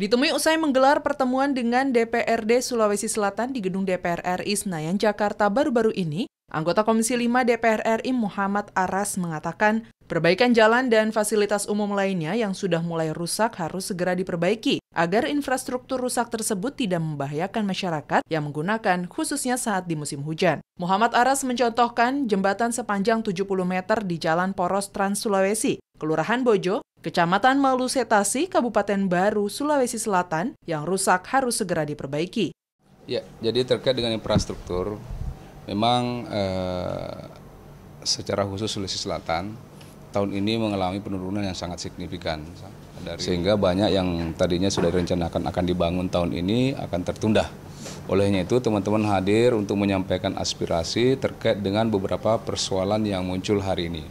Ditemui usai menggelar pertemuan dengan DPRD Sulawesi Selatan di Gedung DPR RI Senayan, Jakarta baru-baru ini, Anggota Komisi 5 DPR RI Muhammad Aras mengatakan, perbaikan jalan dan fasilitas umum lainnya yang sudah mulai rusak harus segera diperbaiki agar infrastruktur rusak tersebut tidak membahayakan masyarakat yang menggunakan khususnya saat di musim hujan. Muhammad Aras mencontohkan jembatan sepanjang 70 meter di Jalan Poros Trans Sulawesi, Kelurahan Bojo, Kecamatan Malusetasi, Kabupaten Baru, Sulawesi Selatan yang rusak harus segera diperbaiki. Ya, jadi terkait dengan infrastruktur, Memang eh, secara khusus Sulawesi Selatan tahun ini mengalami penurunan yang sangat signifikan. Dari... Sehingga banyak yang tadinya sudah direncanakan akan dibangun tahun ini akan tertunda. Olehnya itu teman-teman hadir untuk menyampaikan aspirasi terkait dengan beberapa persoalan yang muncul hari ini.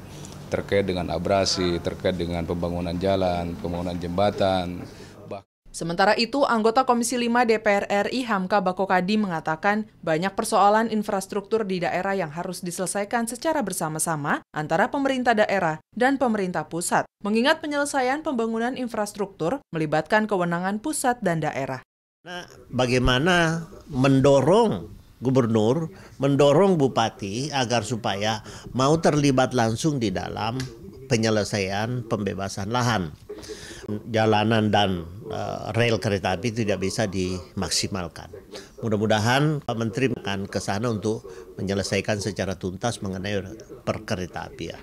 Terkait dengan abrasi, terkait dengan pembangunan jalan, pembangunan jembatan, Sementara itu, anggota Komisi 5 DPR RI Hamka Bakokadi mengatakan banyak persoalan infrastruktur di daerah yang harus diselesaikan secara bersama-sama antara pemerintah daerah dan pemerintah pusat, mengingat penyelesaian pembangunan infrastruktur melibatkan kewenangan pusat dan daerah. Nah, bagaimana mendorong gubernur, mendorong bupati agar supaya mau terlibat langsung di dalam penyelesaian pembebasan lahan jalanan dan uh, eh, rel kereta api tidak bisa dimaksimalkan. Mudah-mudahan Pak Menteri akan ke sana untuk menyelesaikan secara tuntas mengenai perkereta Ya.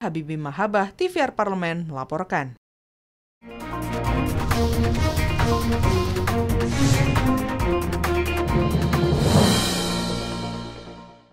Habibie Mahabah, TVR Parlemen, melaporkan.